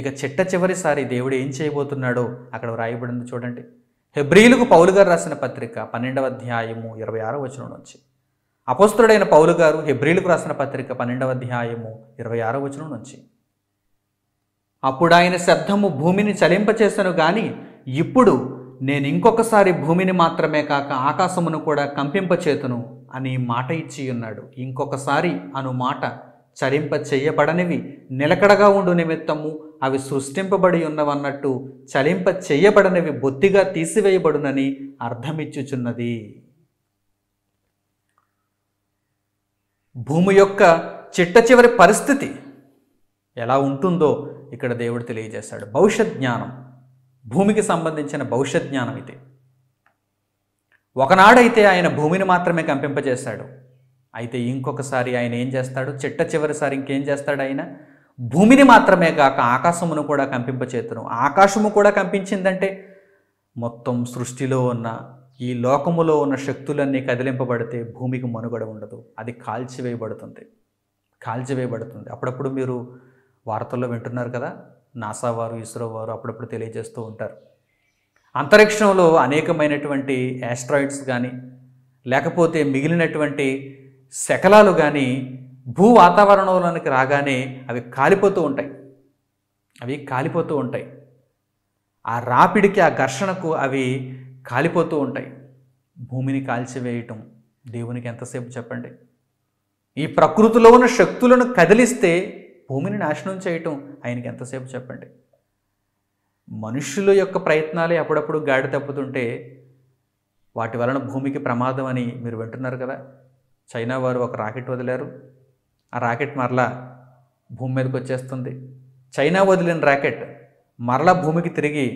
ఇక చిట్ట చివరిసారి దేవుడు ఏం చేయబోతున్నాడో అక్కడ వ్రాయబడింది చూడండి హెబ్రిలకు పౌలు గారు రాసిన పత్రిక పన్నెండవ అధ్యాయము ఇరవై ఆరో వచనం నుంచి అపోస్తుడైన పౌలు గారు హెబ్రిలకు రాసిన పత్రిక పన్నెండవ అధ్యాయము ఇరవై ఆరో వచనం నుంచి అప్పుడు ఆయన శబ్దము భూమిని చలింపచేసను కానీ ఇప్పుడు నేను ఇంకొకసారి భూమిని మాత్రమే కాక ఆకాశమును కూడా కంపింపచేతును అని మాట ఇచ్చి ఉన్నాడు ఇంకొకసారి అను మాట చరింప చెయ్యబడనివి నిలకడగా ఉండు నిమిత్తము అవి సృష్టింపబడి ఉన్నవన్నట్టు చలింప చెయ్యబడనివి బొత్తిగా తీసివేయబడునని అర్థమిచ్చుచున్నది భూమి యొక్క చిట్ట చివరి పరిస్థితి ఎలా ఉంటుందో ఇక్కడ దేవుడు తెలియజేశాడు భవిష్యత్ జ్ఞానం భూమికి సంబంధించిన భవిష్యత్ జ్ఞానం ఇది ఒకనాడైతే ఆయన భూమిని మాత్రమే కంపింపజేశాడు అయితే ఇంకొకసారి ఆయన ఏం చేస్తాడు చిట్ట చివరిసారి ఇంకేం చేస్తాడు ఆయన భూమిని మాత్రమే కాక ఆకాశమును కూడా కంపింపచేతును ఆకాశము కూడా కంపించిందంటే మొత్తం సృష్టిలో ఉన్న ఈ లోకములో ఉన్న శక్తులన్నీ కదిలింపబడితే భూమికి మనుగడ ఉండదు అది కాల్చివేయబడుతుంది కాల్చివేయబడుతుంది అప్పుడప్పుడు మీరు వార్తల్లో వింటున్నారు కదా నాసా వారు ఇస్రో వారు అప్పుడప్పుడు తెలియజేస్తూ ఉంటారు అంతరిక్షంలో అనేకమైనటువంటి యాస్ట్రాయిడ్స్ కానీ లేకపోతే మిగిలినటువంటి శకలాలు కానీ భూ వాతావరణంలోనికి రాగానే అవి కాలిపోతూ ఉంటాయి అవి కాలిపోతూ ఉంటాయి ఆ రాపిడికి ఆ ఘర్షణకు అవి కాలిపోతూ ఉంటాయి భూమిని కాల్చివేయటం దేవునికి ఎంతసేపు చెప్పండి ఈ ప్రకృతిలో ఉన్న శక్తులను కదిలిస్తే భూమిని నాశనం చేయటం ఆయనకి ఎంతసేపు చెప్పండి మనుషుల యొక్క ప్రయత్నాలే అప్పుడప్పుడు గాడి తప్పుతుంటే వాటి వలన భూమికి ప్రమాదం అని మీరు వింటున్నారు కదా చైనా వారు ఒక రాకెట్ వదిలారు ఆ రాకెట్ మరలా భూమి మీదకి వచ్చేస్తుంది చైనా వదిలిన రాకెట్ మరలా భూమికి తిరిగి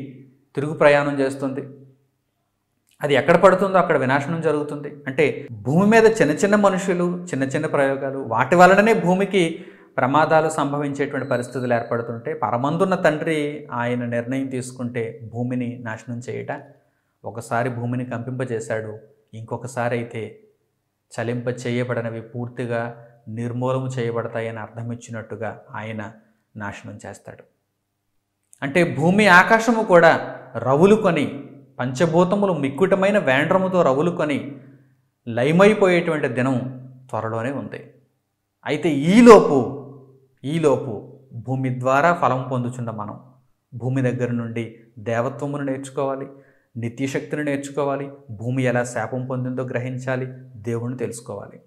తిరుగు ప్రయాణం చేస్తుంది అది ఎక్కడ పడుతుందో అక్కడ వినాశనం జరుగుతుంది అంటే భూమి మీద చిన్న చిన్న మనుషులు చిన్న చిన్న ప్రయోగాలు వాటి వలననే భూమికి ప్రమాదాలు సంభవించేటువంటి పరిస్థితులు ఏర్పడుతుంటే పరమందున్న తండ్రి ఆయన నిర్ణయం తీసుకుంటే భూమిని నాశనం చేయట ఒకసారి భూమిని కంపింపజేశాడు ఇంకొకసారి అయితే చలింప చేయబడినవి పూర్తిగా నిర్మూలన చేయబడతాయని అర్థం ఇచ్చినట్టుగా ఆయన నాశనం చేస్తాడు అంటే భూమి ఆకాశము కూడా రవులుకొని పంచభూతములు మిక్కుటమైన వేండ్రముతో రవులుకొని లయమైపోయేటువంటి దినం త్వరలోనే ఉంది అయితే ఈలోపు ఈలోపు భూమి ద్వారా ఫలం పొందుచున్న మనం భూమి దగ్గర నుండి దేవత్వమును నేర్చుకోవాలి నిత్యశక్తిని నేర్చుకోవాలి భూమి ఎలా శాపం పొందిందో గ్రహించాలి దేవుణ్ణి తెలుసుకోవాలి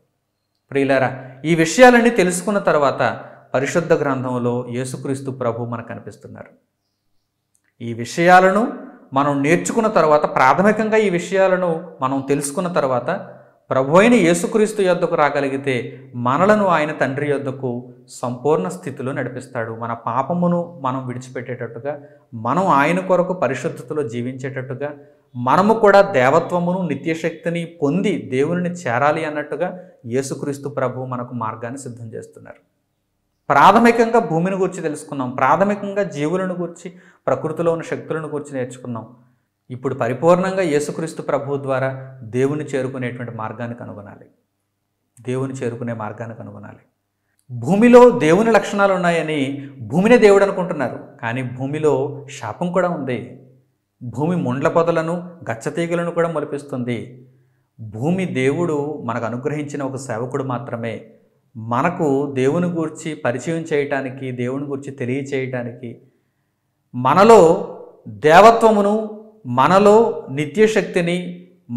ప్రియులారా ఈ విషయాలన్నీ తెలుసుకున్న తర్వాత పరిశుద్ధ గ్రంథంలో యేసుక్రీస్తు ప్రభు మనకు కనిపిస్తున్నారు ఈ విషయాలను మనం నేర్చుకున్న తర్వాత ప్రాథమికంగా ఈ విషయాలను మనం తెలుసుకున్న తర్వాత ప్రభు అయిన యేసుక్రీస్తు యొద్దకు రాగలిగితే మనలను ఆయన తండ్రి యొద్దకు సంపూర్ణ స్థితిలో నడిపిస్తాడు మన పాపమును మనం విడిచిపెట్టేటట్టుగా మనం ఆయన కొరకు పరిశుద్ధతలో జీవించేటట్టుగా మనము కూడా దేవత్వమును నిత్యశక్తిని పొంది దేవుని చేరాలి అన్నట్టుగా యేసుక్రీస్తు ప్రభు మనకు మార్గాన్ని సిద్ధం చేస్తున్నారు ప్రాథమికంగా భూమిని గురించి తెలుసుకున్నాం ప్రాథమికంగా జీవులను గురించి ప్రకృతిలో ఉన్న శక్తులను గురించి నేర్చుకున్నాం ఇప్పుడు పరిపూర్ణంగా యేసుక్రీస్తు ప్రభువు ద్వారా దేవుని చేరుకునేటువంటి మార్గాన్ని కనుగొనాలి దేవుని చేరుకునే మార్గాన్ని కనుగొనాలి భూమిలో దేవుని లక్షణాలు ఉన్నాయని భూమినే దేవుడు అనుకుంటున్నారు కానీ భూమిలో శాపం కూడా ఉంది భూమి ముండ్ల పొదలను గచ్చతీగలను కూడా మొలిపిస్తుంది భూమి దేవుడు మనకు అనుగ్రహించిన ఒక సేవకుడు మాత్రమే మనకు దేవుని గూర్చి పరిచయం చేయటానికి దేవుని గురించి తెలియచేయటానికి మనలో దేవత్వమును మనలో నిత్యశక్తిని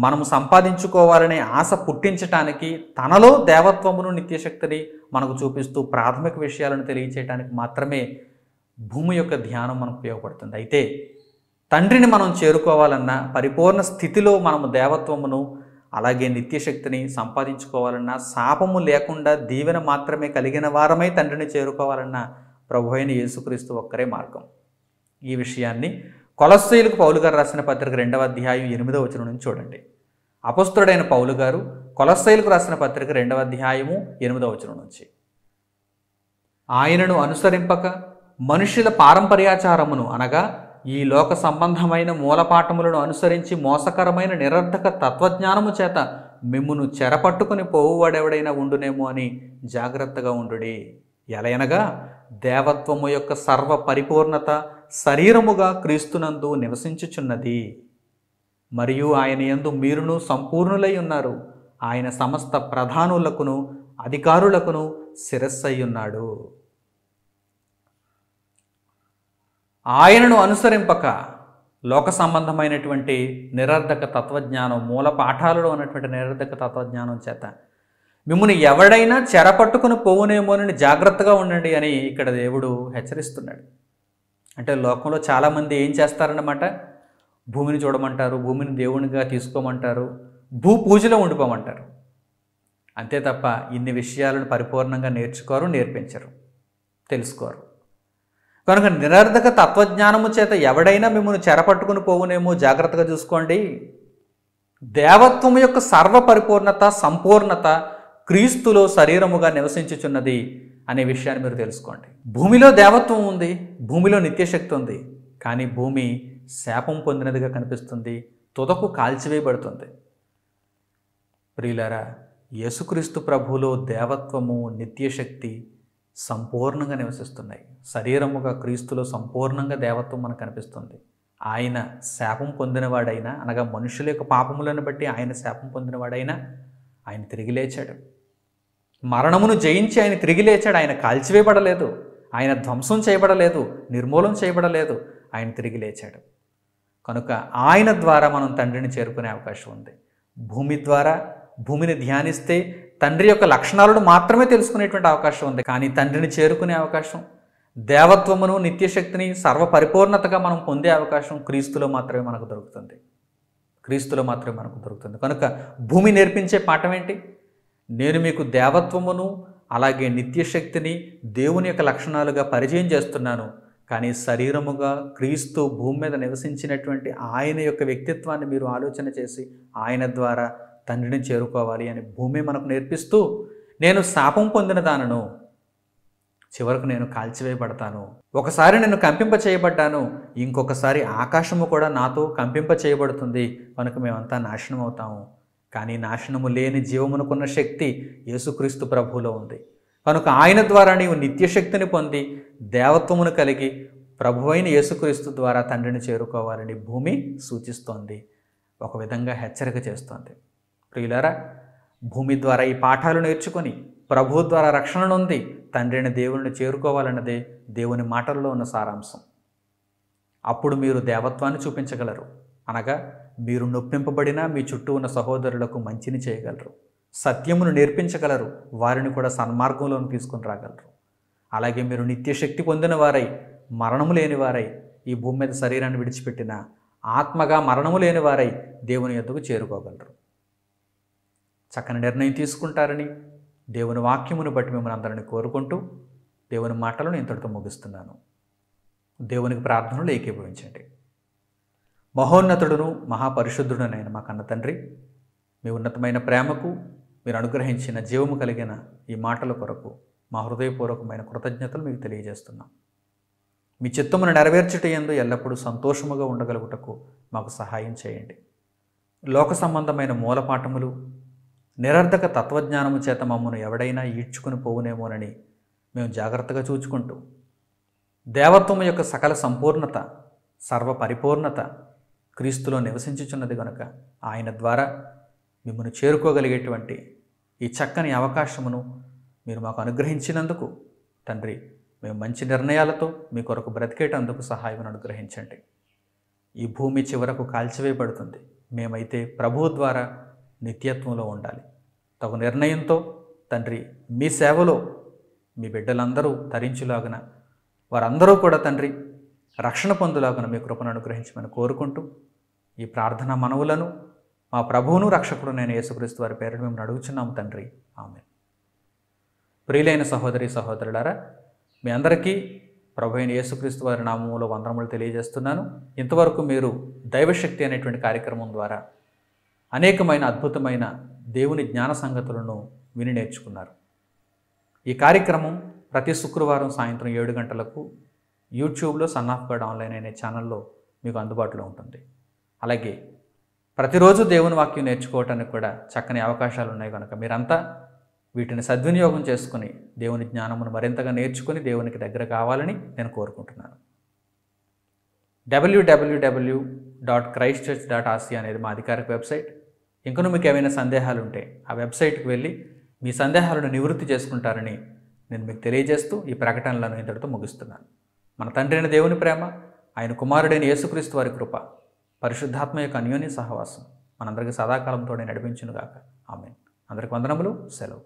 మనము సంపాదించుకోవాలనే ఆశ పుట్టించటానికి తనలో దేవత్వమును నిత్యశక్తిని మనకు చూపిస్తూ ప్రాథమిక విషయాలను తెలియచేయడానికి మాత్రమే భూమి యొక్క ధ్యానం మనకు ఉపయోగపడుతుంది అయితే తండ్రిని మనం చేరుకోవాలన్నా పరిపూర్ణ స్థితిలో మనము దేవత్వమును అలాగే నిత్యశక్తిని సంపాదించుకోవాలన్నా శాపము లేకుండా దీవెన మాత్రమే కలిగిన వారమై తండ్రిని చేరుకోవాలన్నా ప్రభు అయిన యేసుక్రీస్తు ఒక్కరే మార్గం ఈ విషయాన్ని కొలస్సీలకు పౌలు గారు రాసిన పత్రిక రెండవ అధ్యాయం ఎనిమిదవ వచనం నుంచి చూడండి అపస్తుడైన పౌలు గారు కొలస్సైలకు రాసిన పత్రిక రెండవ అధ్యాయము ఎనిమిదవ వచనం నుంచి ఆయనను అనుసరింపక మనుషుల పారంపర్యాచారమును అనగా ఈ లోక సంబంధమైన మూలపాఠములను అనుసరించి మోసకరమైన నిరర్ధక తత్వజ్ఞానము చేత మిమ్మును చెరపట్టుకుని పోవువాడెవడైనా ఉండునేమో అని జాగ్రత్తగా ఉండుడి ఎలయనగా దేవత్వము యొక్క సర్వ పరిపూర్ణత శరీరముగా క్రీస్తునందు నివసించుచున్నది మరియు ఆయన యందు మీరును సంపూర్ణులై ఉన్నారు ఆయన సమస్త ప్రధానులకును అధికారులకును శిరస్సయ్యున్నాడు ఆయనను అనుసరింపక లోక సంబంధమైనటువంటి నిరర్ధక తత్వజ్ఞానం మూల పాఠాలలో ఉన్నటువంటి నిరర్ధక తత్వజ్ఞానం చేత మిమ్మల్ని ఎవడైనా చెరపట్టుకుని పోవునేమోనని జాగ్రత్తగా ఉండండి అని ఇక్కడ దేవుడు హెచ్చరిస్తున్నాడు అంటే లోకంలో చాలామంది ఏం చేస్తారన్నమాట భూమిని చూడమంటారు భూమిని దేవునిగా తీసుకోమంటారు భూ పూజలో ఉండిపోమంటారు అంతే తప్ప ఇన్ని విషయాలను పరిపూర్ణంగా నేర్చుకోరు నేర్పించరు తెలుసుకోరు కనుక నిరర్ధక తత్వజ్ఞానము చేత ఎవడైనా మిమ్మల్ని చెరపట్టుకుని పోవునేమో జాగ్రత్తగా చూసుకోండి దేవత్వం యొక్క సర్వ పరిపూర్ణత సంపూర్ణత క్రీస్తులో శరీరముగా నివసించుచున్నది అనే విషయాన్ని మీరు తెలుసుకోండి భూమిలో దేవత్వం ఉంది భూమిలో నిత్యశక్తి ఉంది కానీ భూమి శాపం పొందినదిగా కనిపిస్తుంది తుదకు కాల్చివేయబడుతుంది ప్రియులారా యేసుక్రీస్తు ప్రభులో దేవత్వము నిత్యశక్తి సంపూర్ణంగా నివసిస్తున్నాయి శరీరముగా క్రీస్తులో సంపూర్ణంగా దేవత్వం మనకు కనిపిస్తుంది ఆయన శాపం పొందినవాడైనా అనగా మనుషుల యొక్క పాపములను బట్టి ఆయన శాపం పొందినవాడైనా ఆయన తిరిగి లేచాడు మరణమును జయించి ఆయన తిరిగి లేచాడు ఆయన కాల్చివేయబడలేదు ఆయన ధ్వంసం చేయబడలేదు నిర్మూలం చేయబడలేదు ఆయన తిరిగి లేచాడు కనుక ఆయన ద్వారా మనం తండ్రిని చేరుకునే అవకాశం ఉంది భూమి ద్వారా భూమిని ధ్యానిస్తే తండ్రి యొక్క లక్షణాలను మాత్రమే తెలుసుకునేటువంటి అవకాశం ఉంది కానీ తండ్రిని చేరుకునే అవకాశం దేవత్వమును నిత్యశక్తిని సర్వపరిపూర్ణతగా మనం పొందే అవకాశం క్రీస్తులో మాత్రమే మనకు దొరుకుతుంది క్రీస్తులో మాత్రమే మనకు దొరుకుతుంది కనుక భూమి నేర్పించే పాఠం ఏంటి నేను మీకు దేవత్వమును అలాగే నిత్యశక్తిని దేవుని యొక్క లక్షణాలుగా పరిచయం చేస్తున్నాను కానీ శరీరముగా క్రీస్తు భూమి మీద నివసించినటువంటి ఆయన యొక్క వ్యక్తిత్వాన్ని మీరు ఆలోచన చేసి ఆయన ద్వారా తండ్రిని చేరుకోవాలి అని భూమి మనకు నేర్పిస్తూ నేను శాపం పొందిన దానను చివరకు నేను కాల్చివేయబడతాను ఒకసారి నేను కంపింప చేయబడ్డాను ఇంకొకసారి ఆకాశము కూడా నాతో కంపింప చేయబడుతుంది కనుక మేమంతా నాశనం అవుతాము కానీ నాశనము లేని జీవమునకున్న శక్తి యేసుక్రీస్తు ప్రభువులో ఉంది కనుక ఆయన ద్వారా నీవు నిత్యశక్తిని పొంది దేవత్వమును కలిగి ప్రభువైన యేసుక్రీస్తు ద్వారా తండ్రిని చేరుకోవాలని భూమి సూచిస్తోంది ఒక విధంగా హెచ్చరిక చేస్తోంది ప్రియులారా భూమి ద్వారా ఈ పాఠాలు నేర్చుకొని ప్రభు ద్వారా రక్షణ నొంది తండ్రిని దేవుని చేరుకోవాలన్నదే దేవుని మాటల్లో ఉన్న సారాంశం అప్పుడు మీరు దేవత్వాన్ని చూపించగలరు అనగా మీరు నొప్పింపబడినా మీ చుట్టూ ఉన్న సహోదరులకు మంచిని చేయగలరు సత్యమును నేర్పించగలరు వారిని కూడా సన్మార్గంలోని తీసుకుని రాగలరు అలాగే మీరు నిత్యశక్తి పొందిన వారై మరణము లేని వారై ఈ భూమి మీద శరీరాన్ని విడిచిపెట్టిన ఆత్మగా మరణము లేని వారై దేవుని యొద్దకు చేరుకోగలరు చక్కని నిర్ణయం తీసుకుంటారని దేవుని వాక్యమును బట్టి మిమ్మల్ని అందరిని కోరుకుంటూ దేవుని మాటలను ఇంతటితో ముగిస్తున్నాను దేవునికి ప్రార్థనలు ఏకీభవించండి మహోన్నతుడును మహాపరిశుద్ధుడునైన మా కన్న తండ్రి మీ ఉన్నతమైన ప్రేమకు మీరు అనుగ్రహించిన జీవము కలిగిన ఈ మాటల కొరకు మా హృదయపూర్వకమైన కృతజ్ఞతలు మీకు తెలియజేస్తున్నాం మీ చిత్తమును నెరవేర్చుట ఎందు ఎల్లప్పుడూ సంతోషముగా ఉండగలుగుటకు మాకు సహాయం చేయండి లోక సంబంధమైన మూలపాఠములు నిరర్ధక తత్వజ్ఞానము చేత మమ్మను ఎవడైనా ఈడ్చుకుని పోవునేమోనని మేము జాగ్రత్తగా చూచుకుంటూ దేవత్వం యొక్క సకల సంపూర్ణత సర్వ పరిపూర్ణత క్రీస్తులో నివసించుచున్నది గనుక ఆయన ద్వారా మిమ్మల్ని చేరుకోగలిగేటువంటి ఈ చక్కని అవకాశమును మీరు మాకు అనుగ్రహించినందుకు తండ్రి మేము మంచి నిర్ణయాలతో మీ కొరకు బ్రతికేటందుకు సహాయం అనుగ్రహించండి ఈ భూమి చివరకు కాల్చివేయబడుతుంది మేమైతే ప్రభువు ద్వారా నిత్యత్వంలో ఉండాలి తగు నిర్ణయంతో తండ్రి మీ సేవలో మీ బిడ్డలందరూ తరించులాగిన వారందరూ కూడా తండ్రి రక్షణ పొందులాగున మీ కృపను అనుగ్రహించమని కోరుకుంటూ ఈ ప్రార్థన మనవులను మా ప్రభువును రక్షకుడు నేను యేసుక్రీస్తు వారి పేరు మేము అడుగుచున్నాం తండ్రి ఆమె ప్రియులైన సహోదరి సహోదరులారా మీ అందరికీ ప్రభు అయిన యేసుక్రీస్తు వారి నామంలో వందనములు తెలియజేస్తున్నాను ఇంతవరకు మీరు దైవశక్తి అనేటువంటి కార్యక్రమం ద్వారా అనేకమైన అద్భుతమైన దేవుని జ్ఞాన సంగతులను విని నేర్చుకున్నారు ఈ కార్యక్రమం ప్రతి శుక్రవారం సాయంత్రం ఏడు గంటలకు యూట్యూబ్లో సన్ ఆఫ్ గాడ్ ఆన్లైన్ అనే ఛానల్లో మీకు అందుబాటులో ఉంటుంది అలాగే ప్రతిరోజు దేవుని వాక్యం నేర్చుకోవటానికి కూడా చక్కని అవకాశాలు ఉన్నాయి కనుక మీరంతా వీటిని సద్వినియోగం చేసుకుని దేవుని జ్ఞానమును మరింతగా నేర్చుకుని దేవునికి దగ్గర కావాలని నేను కోరుకుంటున్నాను W W W dot Christ Church dot Asia అనేది మా అధికారిక వెబ్సైట్ ఇంకను మీకు ఏమైనా సందేహాలు ఉంటే ఆ వెబ్సైట్కి వెళ్ళి మీ సందేహాలను నివృత్తి చేసుకుంటారని నేను మీకు తెలియజేస్తూ ఈ ప్రకటనలను ఇంతటితో ముగిస్తున్నాను మన తండ్రి అయిన దేవుని ప్రేమ ఆయన కుమారుడైన యేసుక్రీస్తు వారి కృప పరిశుద్ధాత్మ యొక్క అన్యోన్య సహవాసం మనందరికీ సదాకాలంతోనే నడిపించునుగాక ఆమె అందరికి వందనములు సెలవు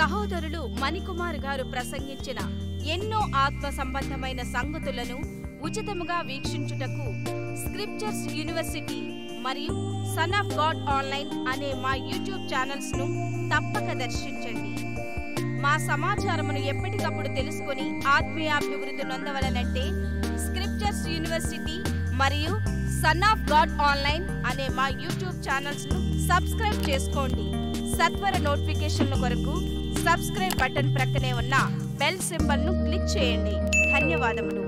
సహోదరులు మణికుమార్ గారు ప్రసంగించిన ఎన్నో ఆత్మ సంబంధమైన సంగతులను ఉచితముగా వీక్షించుటకు స్క్రిప్చర్స్ యూనివర్సిటీ మరియు సన్ ఆఫ్ గాడ్ ఆన్లైన్ అనే మా యూట్యూబ్ ఛానల్స్ను తప్పక దర్శించండి మా సమాచారమును ఎప్పటికప్పుడు తెలుసుకొని ఆత్మీయాభివృద్ధి నొందవలనంటే స్క్రిప్చర్స్ యూనివర్సిటీ మరియు సన్ ఆఫ్ గాడ్ ఆన్లైన్ అనే మా యూట్యూబ్ ఛానల్స్ను సబ్స్క్రైబ్ చేసుకోండి సత్వర నోటిఫికేషన్ల కొరకు సబ్స్క్రైబ్ బటన్ ప్రక్కనే ఉన్న బెల్ సింబల్ ను క్లిక్ చేయండి ధన్యవాదములు